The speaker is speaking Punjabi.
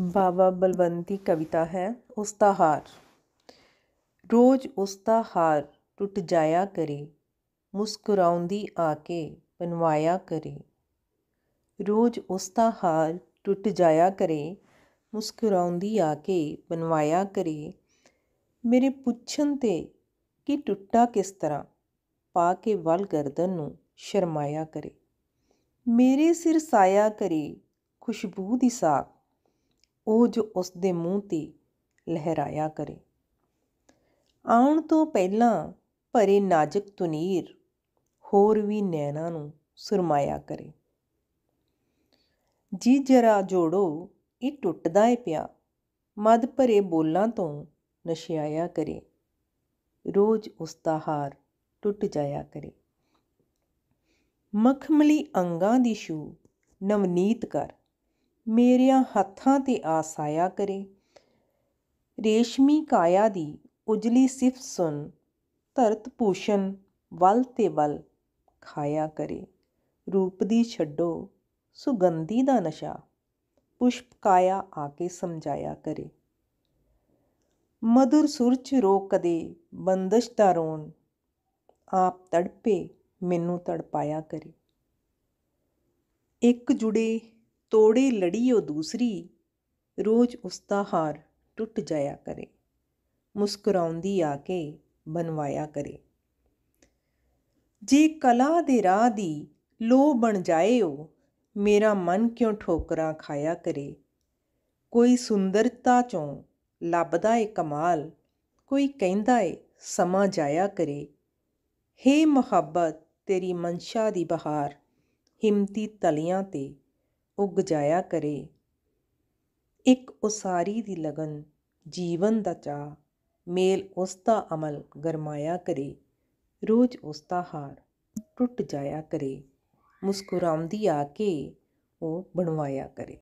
ਬਾਬਾ ਬਲਵੰਤ ਦੀ ਕਵਿਤਾ ਹੈ ਉਸ ਦਾ ਹਾਰ ਰੋਜ਼ ਉਸ ਦਾ ਹਾਰ ਟੁੱਟ ਜਾਇਆ ਕਰੇ ਮੁਸਕਰਾਉਂਦੀ ਆ ਕੇ ਬਨਵਾਇਆ ਕਰੇ ਰੋਜ਼ ਉਸ ਦਾ ਹਾਰ ਟੁੱਟ ਜਾਇਆ ਕਰੇ ਮੁਸਕਰਾਉਂਦੀ ਆ ਕੇ ਬਨਵਾਇਆ ਕਰੇ ਮੇਰੇ ਪੁੱਛਣ ਤੇ ਕਿ ਟੁੱਟਾ ਕਿਸ ਤਰ੍ਹਾਂ ਪਾ ਕੇ ਵਲ ਗਰਦਨ ਨੂੰ ਸ਼ਰਮਾਇਆ ਕਰੇ ਮੇਰੇ ਸਿਰ ਸਾਇਆ ਕਰੇ ਖੁਸ਼ਬੂ ਦੀ ਸਾਖ ਉਹ ਜੋ ਉਸ ਦੇ ਮੂੰਹ ਤੇ ਲਹਿਰਾਇਆ ਕਰੇ ਆਉਣ ਤੋਂ ਪਹਿਲਾਂ ਭਰੇ ਨਾਜ਼ੁਕ ਤੁਨੀਰ ਹੋਰ ਵੀ ਨੈਣਾ ਨੂੰ ਸੁਰਮਾਇਆ ਕਰੇ ਜੀ ਜਰਾ ਜੋੜੋ ਇਹ ਟੁੱਟਦਾ ਏ ਪਿਆ ਮਦ ਭਰੇ ਬੋਲਾਂ ਤੋਂ ਨਸ਼ਿਆਇਆ ਕਰੇ ਰੋਜ਼ ਉਸ ਦਾ ਹਾਰ ਟੁੱਟ ਜਾਇਆ ਕਰੇ ਮਖਮਲੀ ਅੰਗਾਂ ਦੀ ਸ਼ੂ ਨਵਨੀਤ ਕਰ ਮੇਰਿਆਂ ਹੱਥਾਂ 'ਤੇ ਆਸਾਇਆ ਕਰੇ ਰੇਸ਼ਮੀ ਕਾਇਆ ਦੀ ਉਜਲੀ ਸਿਫਤ ਸੁਨ ਧਰਤ ਭੂਸ਼ਣ ਵਲ ਤੇ ਵਲ ਖਾਇਆ ਕਰੇ ਰੂਪ ਦੀ ਛੱਡੋ ਸੁਗੰਧੀ ਦਾ ਨਸ਼ਾ ਪੁਸ਼ਪ ਕਾਇਆ ਆ ਕੇ ਸਮਝਾਇਆ ਕਰੇ ਮధుਰ ਸੁਰ ਚ ਰੋ ਕਦੇ ਬੰਦਸ਼ ਤਰੋਂ ਆਪ ਤੜਪੇ ਮੈਨੂੰ ਤੜਪਾਇਆ ਕਰੇ ਇੱਕ ਜੁੜੇ ਤੋੜੇ ਉਹ ਦੂਸਰੀ ਰੋਜ਼ ਦਾ ਹਾਰ ਟੁੱਟ ਜਾਇਆ ਕਰੇ ਮੁਸਕਰਾਉਂਦੀ ਆ ਕੇ ਬਨਵਾਇਆ ਕਰੇ ਜੇ ਕਲਾ ਦੇ ਰਾਹ ਦੀ ਲੋ ਬਣ ਜਾਏ ਉਹ ਮੇਰਾ ਮਨ ਕਿਉਂ ਠੋਕਰਾਂ ਖਾਇਆ ਕਰੇ ਕੋਈ ਸੁੰਦਰਤਾ ਚੋਂ ਲੱਭਦਾ ਏ ਕਮਾਲ ਕੋਈ ਕਹਿੰਦਾ ਏ ਸਮਾ ਜਾਇਆ ਕਰੇ ਹੇ ਮੁਹੱਬਤ ਤੇਰੀ ਮਨਸ਼ਾ ਦੀ ਬਹਾਰ ਹਿੰਮਤੀ ਤਲੀਆਂ ਤੇ ਉੱਗ ਜਾਇਆ ਕਰੇ ਇੱਕ ਉਸਾਰੀ ਦੀ ਲਗਨ ਜੀਵਨ ਦਾ ਚਾ ਮੇਲ ਉਸ ਦਾ ਅਮਲ ਗਰਮਾਇਆ ਕਰੇ ਰੋਜ਼ ਉਸ ਦਾ ਹਾਰ ਟੁੱਟ ਜਾਇਆ ਕਰੇ ਮੁਸਕਰਾਉਂਦੀ ਆ ਕੇ ਉਹ ਬਣਵਾਇਆ ਕਰੇ